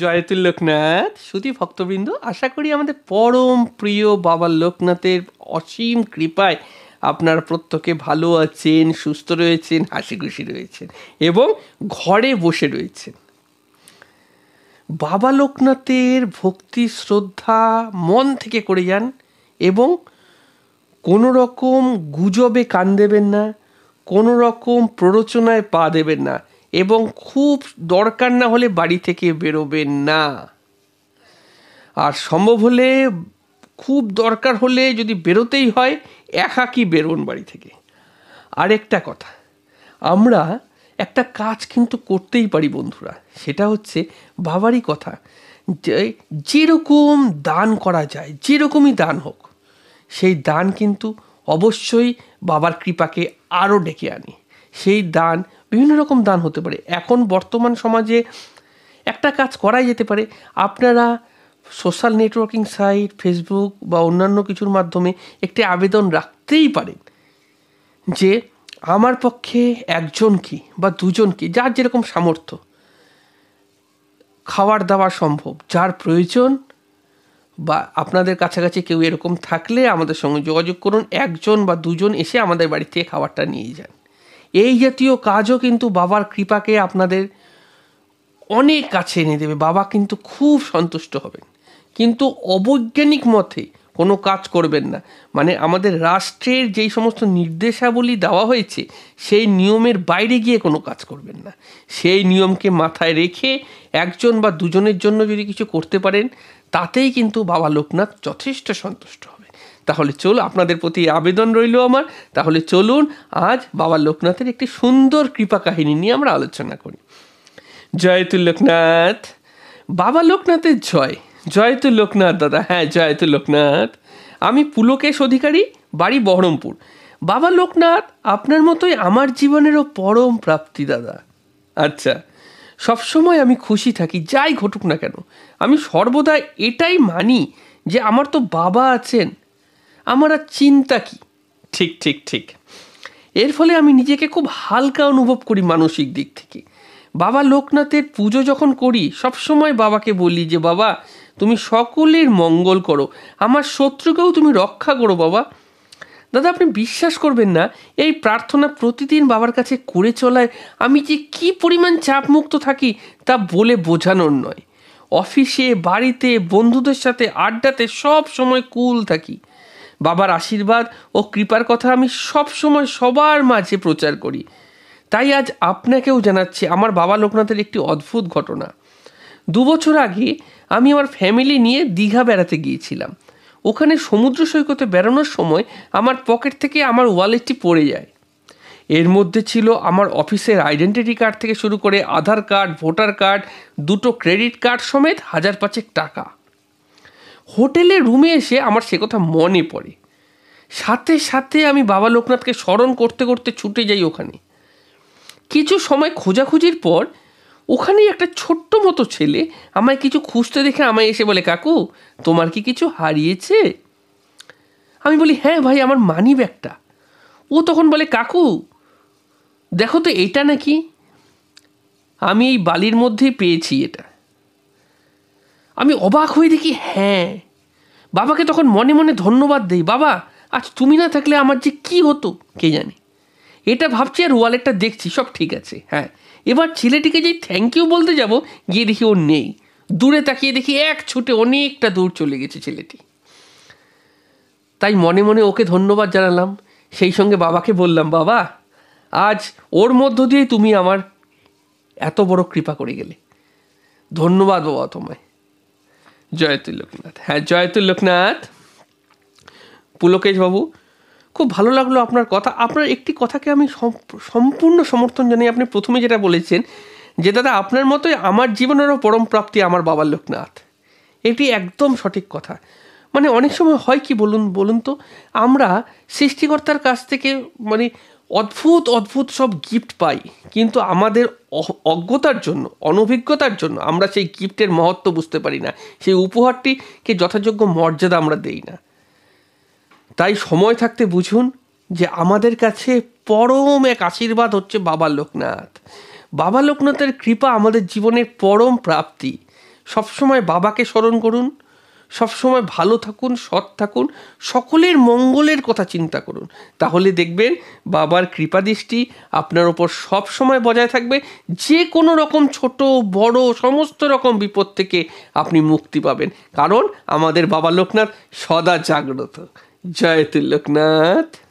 জয়তুল লোকনাথ শুধু ভক্তবৃন্দ আশা করি আমাদের পরম প্রিয় বাবা লোকনাথের অসীম কৃপায় আপনার প্রত্যেকে ভালো আছেন সুস্থ রয়েছেন হাসি খুশি রয়েছেন এবং ঘরে বসে রয়েছেন বাবা লোকনাথের ভক্তি শ্রদ্ধা মন থেকে করে যান এবং কোনো রকম গুজবে কান দেবেন না কোনো রকম প্ররোচনায় পা দেবেন না এবং খুব দরকার না হলে বাড়ি থেকে বেরোবেন না আর সম্ভব হলে খুব দরকার হলে যদি বেরোতেই হয় একাকি বেরোন বাড়ি থেকে আরেকটা কথা আমরা একটা কাজ কিন্তু করতেই পারি বন্ধুরা সেটা হচ্ছে বাবারই কথা যে যেরকম দান করা যায় যেরকমই দান হোক সেই দান কিন্তু অবশ্যই বাবার কৃপাকে আরও ডেকে আনি সেই দান বিভিন্ন রকম দান হতে পারে এখন বর্তমান সমাজে একটা কাজ করাই যেতে পারে আপনারা সোশ্যাল নেটওয়ার্কিং সাইট ফেসবুক বা অন্যান্য কিছুর মাধ্যমে একটি আবেদন রাখতেই পারেন যে আমার পক্ষে একজন কি বা দুজনকে যার যেরকম সামর্থ্য খাওয়ার দাওয়া সম্ভব যার প্রয়োজন বা আপনাদের কাছাকাছি কেউ এরকম থাকলে আমাদের সঙ্গে যোগাযোগ করুন একজন বা দুজন এসে আমাদের বাড়ি থেকে খাবারটা নিয়ে যান এই জাতীয় কাজও কিন্তু বাবার কৃপাকে আপনাদের অনেক কাছে এনে দেবে বাবা কিন্তু খুব সন্তুষ্ট হবেন কিন্তু অবৈজ্ঞানিক মতে কোনো কাজ করবেন না মানে আমাদের রাষ্ট্রের যেই সমস্ত নির্দেশাবলী দেওয়া হয়েছে সেই নিয়মের বাইরে গিয়ে কোনো কাজ করবেন না সেই নিয়মকে মাথায় রেখে একজন বা দুজনের জন্য যদি কিছু করতে পারেন তাতেই কিন্তু বাবা লোকনাথ যথেষ্ট সন্তুষ্ট তাহলে চল আপনাদের প্রতি আবেদন রইল আমার তাহলে চলুন আজ বাবা লোকনাথের একটি সুন্দর কৃপা কাহিনী নিয়ে আমরা আলোচনা করি জয়তুল লোকনাথ বাবা লোকনাথের জয় জয়তুল লোকনাথ দাদা হ্যাঁ জয়তুল লোকনাথ আমি পুলকেশ অধিকারী বাড়ি বহরমপুর বাবা লোকনাথ আপনার মতোই আমার জীবনেরও পরম প্রাপ্তি দাদা আচ্ছা সবসময় আমি খুশি থাকি যাই ঘটুক না কেন আমি সর্বদা এটাই মানি যে আমার তো বাবা আছেন আমার আর চিন্তা কি ঠিক ঠিক ঠিক এর ফলে আমি নিজেকে খুব হালকা অনুভব করি মানসিক দিক থেকে বাবা লোকনাথের পুজো যখন করি সবসময় বাবাকে বলি যে বাবা তুমি সকলের মঙ্গল করো আমার শত্রুকেও তুমি রক্ষা করো বাবা দাদা আপনি বিশ্বাস করবেন না এই প্রার্থনা প্রতিদিন বাবার কাছে করে চলায় আমি যে কি পরিমাণ চাপমুক্ত থাকি তা বলে বোঝানোর নয় অফিসে বাড়িতে বন্ধুদের সাথে আড্ডাতে সব সময় কুল থাকি বাবার আশীর্বাদ ও কৃপার কথা আমি সবসময় সবার মাঝে প্রচার করি তাই আজ আপনাকেও জানাচ্ছি আমার বাবা লোকনাথের একটি অদ্ভুত ঘটনা দু বছর আগে আমি আমার ফ্যামিলি নিয়ে দীঘা বেড়াতে গিয়েছিলাম ওখানে সমুদ্র সৈকতে বেড়ানোর সময় আমার পকেট থেকে আমার ওয়ালেটটি পড়ে যায় এর মধ্যে ছিল আমার অফিসের আইডেন্টিটি কার্ড থেকে শুরু করে আধার কার্ড ভোটার কার্ড দুটো ক্রেডিট কার্ড সমেত হাজার পাঁচেক টাকা হোটেলে রুমে এসে আমার সে কথা মনে পড়ে সাথে সাথে আমি বাবা লোকনাথকে স্মরণ করতে করতে ছুটে যাই ওখানে কিছু সময় খোঁজাখুঁজির পর ওখানেই একটা ছোট্ট মতো ছেলে আমায় কিছু খুঁজতে দেখে আমায় এসে বলে কাকু তোমার কি কিছু হারিয়েছে আমি বলি হ্যাঁ ভাই আমার মানি ব্যাগটা ও তখন বলে কাকু দেখো তো এটা নাকি আমি এই বালির মধ্যেই পেয়েছি এটা আমি অবাক হয়ে দেখি হ্যাঁ বাবাকে তখন মনে মনে ধন্যবাদ দেই বাবা আজ তুমি না থাকলে আমার যে কি হতো কে জানে এটা ভাবছি আর ওয়ালেটটা দেখছি সব ঠিক আছে হ্যাঁ এবার ছেলেটিকে যেই থ্যাংক ইউ বলতে যাব গিয়ে দেখি ও নেই দূরে তাকিয়ে দেখি এক ছুটে অনেকটা দূর চলে গেছে ছেলেটি তাই মনে মনে ওকে ধন্যবাদ জানালাম সেই সঙ্গে বাবাকে বললাম বাবা আজ ওর মধ্য দিয়ে তুমি আমার এত বড় কৃপা করে গেলে ধন্যবাদ বাবা তোমায় জয়তুল লোকনাথ হ্যাঁ জয়তুল লোকনাথ পুলকেশ বাবু খুব ভালো লাগলো আপনার কথা আপনার একটি কথাকে আমি সম্পূর্ণ সমর্থন জানাই আপনি প্রথমে যেটা বলেছেন যে দাদা আপনার মতোই আমার জীবনেরও পরম প্রাপ্তি আমার বাবার লোকনাথ এটি একদম সঠিক কথা মানে অনেক সময় হয় কি বলুন বলুন তো আমরা সৃষ্টিকর্তার কাছ থেকে মানে অদ্ভুত অদ্ভুত সব গিফট পাই কিন্তু আমাদের অজ্ঞতার জন্য অনভিজ্ঞতার জন্য আমরা সেই গিফটের মহত্ব বুঝতে পারি না সেই উপহারটিকে যথাযোগ্য মর্যাদা আমরা দেই না তাই সময় থাকতে বুঝুন যে আমাদের কাছে পরম এক আশীর্বাদ হচ্ছে বাবা লোকনাথ বাবা লোকনাথের কৃপা আমাদের জীবনের পরম প্রাপ্তি সবসময় বাবাকে স্মরণ করুন সবসময় ভালো থাকুন সৎ থাকুন সকলের মঙ্গলের কথা চিন্তা করুন তাহলে দেখবেন বাবার কৃপা দৃষ্টি আপনার ওপর সবসময় বজায় থাকবে যে কোনো রকম ছোট বড় সমস্ত রকম বিপদ থেকে আপনি মুক্তি পাবেন কারণ আমাদের বাবা লোকনাথ সদা জাগ্রত জয় লোকনাথ